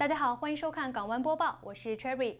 大家好，欢迎收看《港湾播报》，我是 Cherry。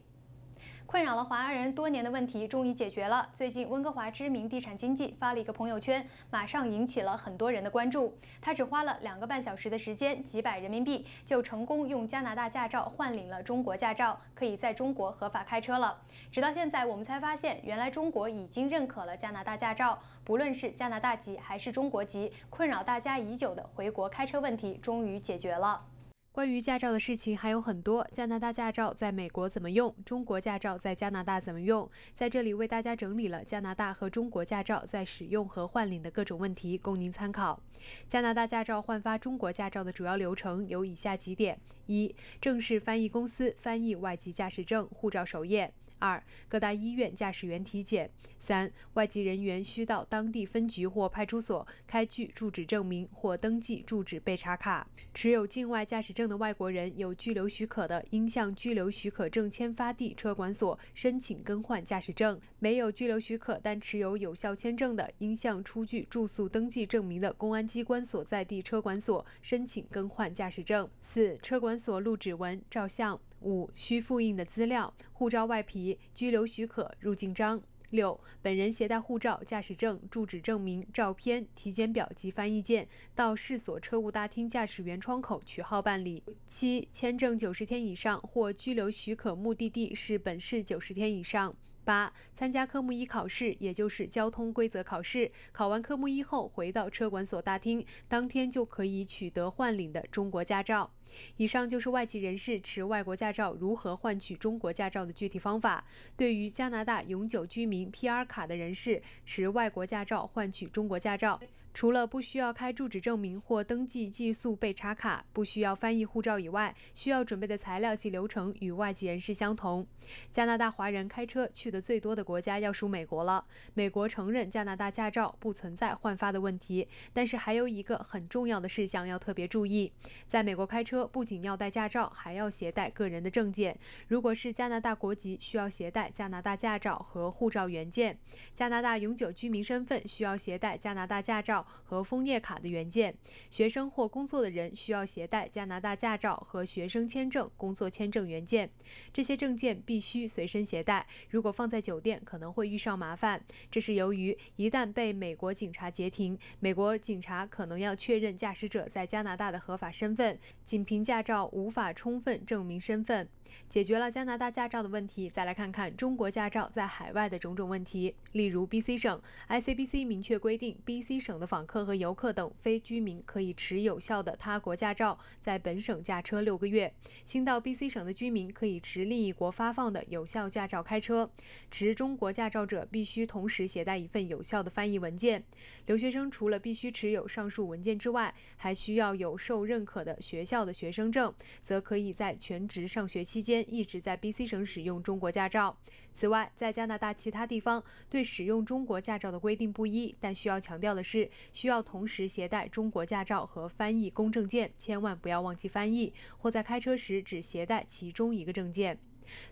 困扰了华人多年的问题终于解决了。最近温哥华知名地产经纪发了一个朋友圈，马上引起了很多人的关注。他只花了两个半小时的时间，几百人民币，就成功用加拿大驾照换领了中国驾照，可以在中国合法开车了。直到现在，我们才发现，原来中国已经认可了加拿大驾照，不论是加拿大籍还是中国籍，困扰大家已久的回国开车问题终于解决了。关于驾照的事情还有很多。加拿大驾照在美国怎么用？中国驾照在加拿大怎么用？在这里为大家整理了加拿大和中国驾照在使用和换领的各种问题，供您参考。加拿大驾照换发中国驾照的主要流程有以下几点：一、正式翻译公司翻译外籍驾驶证、护照首页。二、各大医院驾驶员体检；三、外籍人员需到当地分局或派出所开具住址证明或登记住址备查卡；持有境外驾驶证的外国人有居留许可的，应向居留许可证签发地车管所申请更换驾驶证；没有居留许可但持有有效签证的，应向出具住宿登记证明的公安机关所在地车管所申请更换驾驶证；四、车管所录指纹、照相。五需复印的资料：护照外皮、居留许可、入境章。六，本人携带护照、驾驶证、住址证明、照片、体检表及翻译件，到市所车务大厅驾驶员窗口取号办理。七，签证九十天以上或居留许可目的地是本市九十天以上。八，参加科目一考试，也就是交通规则考试。考完科目一后，回到车管所大厅，当天就可以取得换领的中国驾照。以上就是外籍人士持外国驾照如何换取中国驾照的具体方法。对于加拿大永久居民 PR 卡的人士，持外国驾照换取中国驾照。除了不需要开住址证明或登记寄宿被查卡，不需要翻译护照以外，需要准备的材料及流程与外籍人士相同。加拿大华人开车去的最多的国家要数美国了。美国承认加拿大驾照，不存在换发的问题。但是还有一个很重要的事项要特别注意，在美国开车不仅要带驾照，还要携带个人的证件。如果是加拿大国籍，需要携带加拿大驾照和护照原件；加拿大永久居民身份需要携带加拿大驾照。和枫叶卡的原件，学生或工作的人需要携带加拿大驾照和学生签证、工作签证原件，这些证件必须随身携带，如果放在酒店可能会遇上麻烦。这是由于一旦被美国警察截停，美国警察可能要确认驾驶者在加拿大的合法身份，仅凭驾照无法充分证明身份。解决了加拿大驾照的问题，再来看看中国驾照在海外的种种问题。例如，BC 省 ICBC 明确规定，BC 省的访客和游客等非居民可以持有效的他国驾照在本省驾车六个月；新到 BC 省的居民可以持另一国发放的有效驾照开车；持中国驾照者必须同时携带一份有效的翻译文件。留学生除了必须持有上述文件之外，还需要有受认可的学校的学生证，则可以在全职上学期。期间一直在 B、C 省使用中国驾照。此外，在加拿大其他地方对使用中国驾照的规定不一，但需要强调的是，需要同时携带中国驾照和翻译公证件，千万不要忘记翻译或在开车时只携带其中一个证件。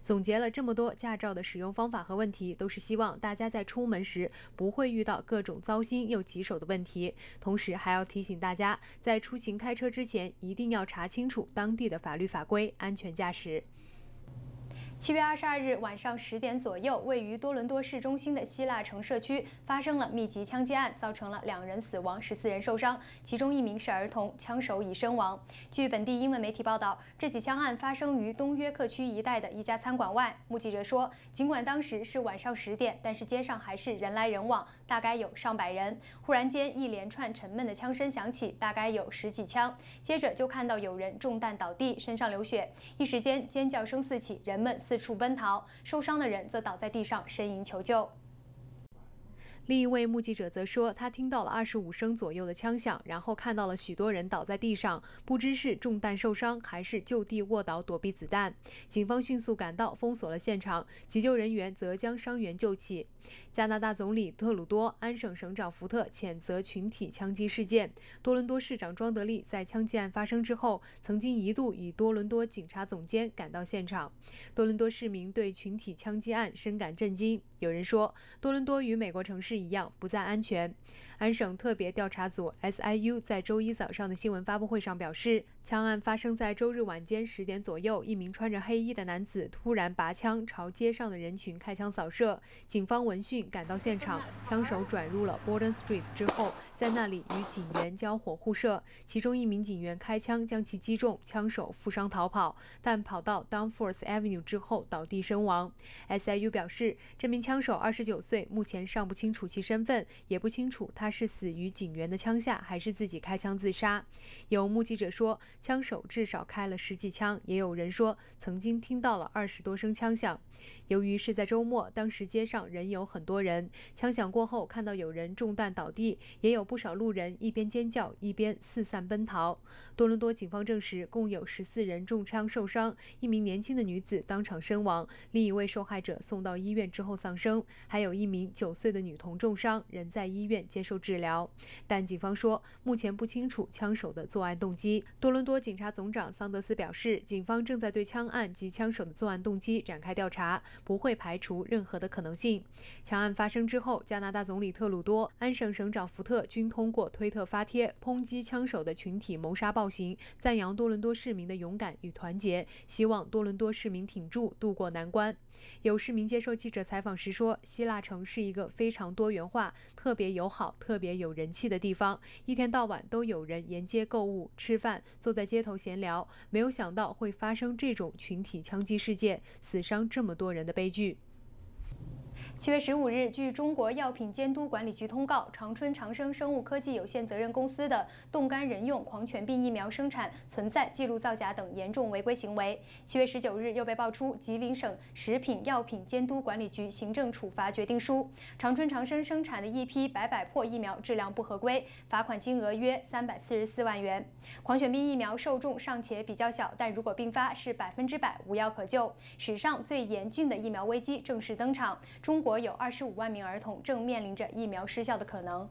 总结了这么多驾照的使用方法和问题，都是希望大家在出门时不会遇到各种糟心又棘手的问题。同时还要提醒大家，在出行开车之前一定要查清楚当地的法律法规，安全驾驶。七月二十二日晚上十点左右，位于多伦多市中心的希腊城社区发生了密集枪击案，造成了两人死亡、十四人受伤，其中一名是儿童，枪手已身亡。据本地英文媒体报道，这起枪案发生于东约克区一带的一家餐馆外。目击者说，尽管当时是晚上十点，但是街上还是人来人往，大概有上百人。忽然间，一连串沉闷的枪声响起，大概有十几枪，接着就看到有人中弹倒地，身上流血，一时间尖叫声四起，人们。四处奔逃，受伤的人则倒在地上呻吟求救。另一位目击者则说，他听到了二十五声左右的枪响，然后看到了许多人倒在地上，不知是中弹受伤还是就地卧倒躲避子弹。警方迅速赶到，封锁了现场，急救人员则将伤员救起。加拿大总理特鲁多、安省省长福特谴责群体枪击事件。多伦多市长庄德利在枪击案发生之后，曾经一度与多伦多警察总监赶到现场。多伦多市民对群体枪击案深感震惊，有人说，多伦多与美国城市。一样不再安全。安省特别调查组 （S.I.U.） 在周一早上的新闻发布会上表示，枪案发生在周日晚间十点左右。一名穿着黑衣的男子突然拔枪，朝街上的人群开枪扫射。警方闻讯赶到现场，枪手转入了 Borden Street 之后，在那里与警员交火互射。其中一名警员开枪将其击中，枪手负伤逃跑，但跑到 Downforce Avenue 之后倒地身亡。S.I.U. 表示，这名枪手二十九岁，目前尚不清楚其身份，也不清楚他。是死于警员的枪下，还是自己开枪自杀？有目击者说，枪手至少开了十几枪，也有人说曾经听到了二十多声枪响。由于是在周末，当时街上仍有很多人。枪响过后，看到有人中弹倒地，也有不少路人一边尖叫一边四散奔逃。多伦多警方证实，共有十四人中枪受伤，一名年轻的女子当场身亡，另一位受害者送到医院之后丧生，还有一名九岁的女童重伤，人在医院接受。治疗，但警方说目前不清楚枪手的作案动机。多伦多警察总长桑德斯表示，警方正在对枪案及枪手的作案动机展开调查，不会排除任何的可能性。枪案发生之后，加拿大总理特鲁多、安省省长福特均通过推特发帖抨击枪手的群体谋杀暴行，赞扬多伦多市民的勇敢与团结，希望多伦多市民挺住，渡过难关。有市民接受记者采访时说，希腊城是一个非常多元化、特别友好。特别有人气的地方，一天到晚都有人沿街购物、吃饭，坐在街头闲聊。没有想到会发生这种群体枪击事件，死伤这么多人的悲剧。七月十五日，据中国药品监督管理局通告，长春长生生物科技有限责任公司的冻干人用狂犬病疫苗生产存在记录造假等严重违规行为。七月十九日，又被爆出吉林省食品药品监督管理局行政处罚决定书，长春长生生产的一批百破疫苗质量不合规，罚款金额约三百四十四万元。狂犬病疫苗受众尚且比较小，但如果并发是百分之百无药可救。史上最严峻的疫苗危机正式登场，中。国国有25万名儿童正面临着疫苗失效的可能。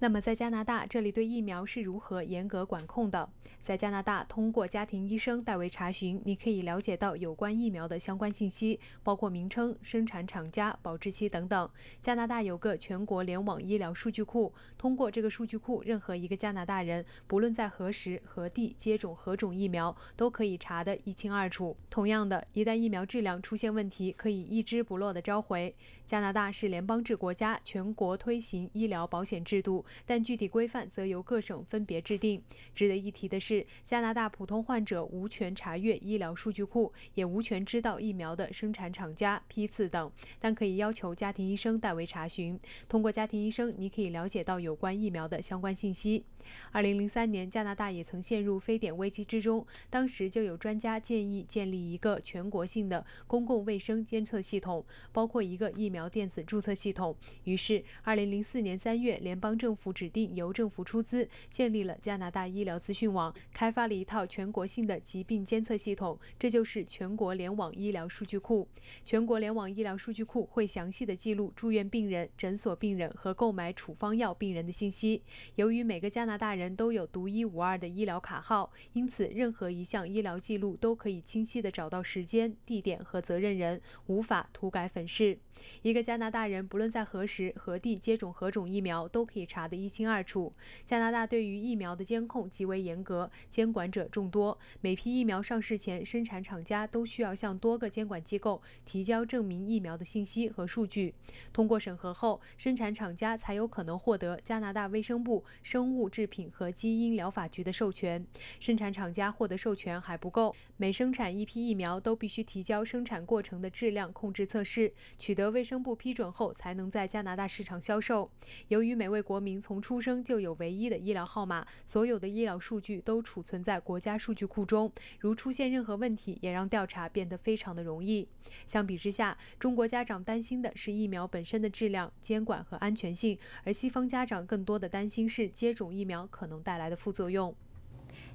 那么在加拿大，这里对疫苗是如何严格管控的？在加拿大，通过家庭医生代为查询，你可以了解到有关疫苗的相关信息，包括名称、生产厂家、保质期等等。加拿大有个全国联网医疗数据库，通过这个数据库，任何一个加拿大人，不论在何时何地接种何种疫苗，都可以查得一清二楚。同样的，一旦疫苗质量出现问题，可以一枝不落的召回。加拿大是联邦制国家，全国推行医疗保险制度。但具体规范则由各省分别制定。值得一提的是，加拿大普通患者无权查阅医疗数据库，也无权知道疫苗的生产厂家、批次等，但可以要求家庭医生代为查询。通过家庭医生，你可以了解到有关疫苗的相关信息。二零零三年，加拿大也曾陷入非典危机之中，当时就有专家建议建立一个全国性的公共卫生监测系统，包括一个疫苗电子注册系统。于是，二零零四年三月，联邦政府指定由政府出资建立了加拿大医疗资讯网，开发了一套全国性的疾病监测系统，这就是全国联网医疗数据库。全国联网医疗数据库会详细的记录住院病人、诊所病人和购买处方药病人的信息。由于每个加拿大人都有独一无二的医疗卡号，因此任何一项医疗记录都可以清晰地找到时间、地点和责任人，无法涂改粉饰。一个加拿大人不论在何时何地接种何种疫苗，都可以查得一清二楚。加拿大对于疫苗的监控极为严格，监管者众多。每批疫苗上市前，生产厂家都需要向多个监管机构提交证明疫苗的信息和数据，通过审核后，生产厂家才有可能获得加拿大卫生部生物。制品和基因疗法局的授权，生产厂家获得授权还不够，每生产一批疫苗都必须提交生产过程的质量控制测试，取得卫生部批准后才能在加拿大市场销售。由于每位国民从出生就有唯一的医疗号码，所有的医疗数据都储存在国家数据库中，如出现任何问题，也让调查变得非常的容易。相比之下，中国家长担心的是疫苗本身的质量监管和安全性，而西方家长更多的担心是接种疫。苗可能带来的副作用。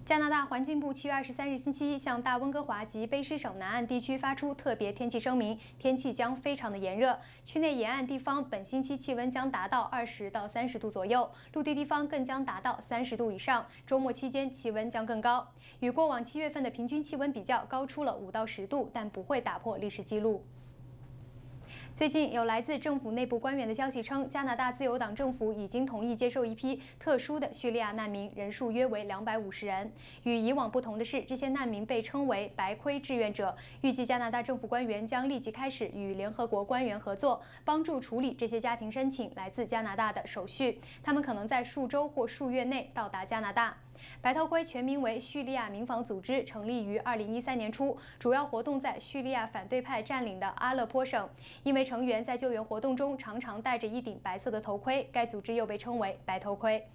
加拿大环境部七月二十三日星期一向大温哥华及卑诗省南岸地区发出特别天气声明，天气将非常的炎热。区内沿岸地方本星期气温将达到二十到三十度左右，陆地地方更将达到三十度以上。周末期间气温将更高，与过往七月份的平均气温比较高出了五到十度，但不会打破历史记录。最近有来自政府内部官员的消息称，加拿大自由党政府已经同意接受一批特殊的叙利亚难民，人数约为两百五十人。与以往不同的是，这些难民被称为“白盔志愿者”。预计加拿大政府官员将立即开始与联合国官员合作，帮助处理这些家庭申请来自加拿大的手续。他们可能在数周或数月内到达加拿大。白头盔全名为叙利亚民防组织，成立于二零一三年初，主要活动在叙利亚反对派占领的阿勒颇省。因为成员在救援活动中常常戴着一顶白色的头盔，该组织又被称为“白头盔”。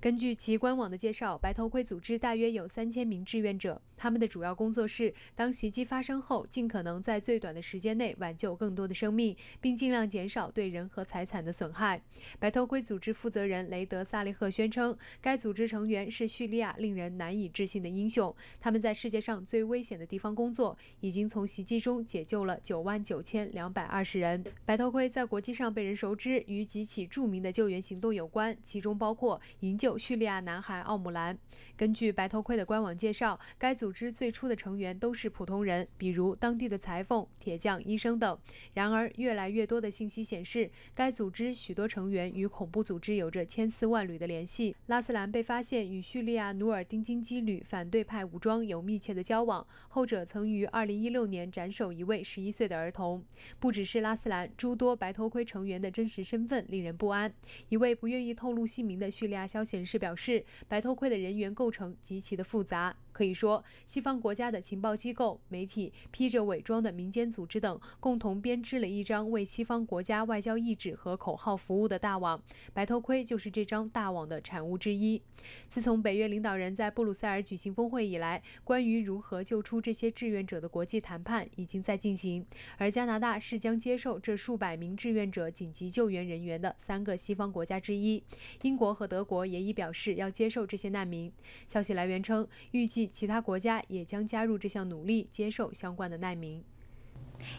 根据其官网的介绍，白头盔组织大约有三千名志愿者。他们的主要工作是，当袭击发生后，尽可能在最短的时间内挽救更多的生命，并尽量减少对人和财产的损害。白头盔组织负责人雷德·萨利赫宣称，该组织成员是叙利亚令人难以置信的英雄，他们在世界上最危险的地方工作，已经从袭击中解救了九万九千两百二十人。白头盔在国际上被人熟知，与几起著名的救援行动有关，其中包括营救叙利亚男孩奥姆兰。根据白头盔的官网介绍，该组组织最初的成员都是普通人，比如当地的裁缝、铁匠、医生等。然而，越来越多的信息显示，该组织许多成员与恐怖组织有着千丝万缕的联系。拉斯兰被发现与叙利亚努尔丁金基旅反对派武装有密切的交往，后者曾于2016年斩首一位11岁的儿童。不只是拉斯兰，诸多白头盔成员的真实身份令人不安。一位不愿意透露姓名的叙利亚消息人士表示，白头盔的人员构成极其的复杂。可以说，西方国家的情报机构、媒体、披着伪装的民间组织等，共同编织了一张为西方国家外交意志和口号服务的大网。白头盔就是这张大网的产物之一。自从北约领导人，在布鲁塞尔举行峰会以来，关于如何救出这些志愿者的国际谈判已经在进行。而加拿大是将接受这数百名志愿者紧急救援人员的三个西方国家之一。英国和德国也已表示要接受这些难民。消息来源称，预计。其他国家也将加入这项努力，接受相关的难民。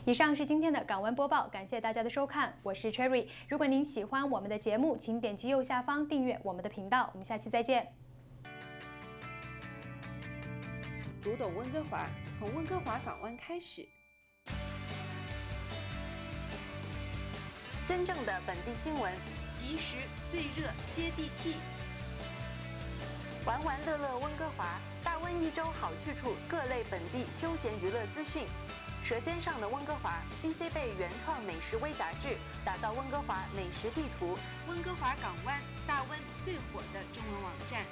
以上是今天的港湾播报，感谢大家的收看，我是 Cherry。如果您喜欢我们的节目，请点击右下方订阅我们的频道。我们下期再见。读懂温哥华，从温哥华港湾开始。真正的本地新闻，及时、最热、接地气。玩玩乐乐温哥华，大温一周好去处，各类本地休闲娱乐资讯。舌尖上的温哥华，BC 被原创美食微杂志打造温哥华美食地图，温哥华港湾，大温最火的中文网站。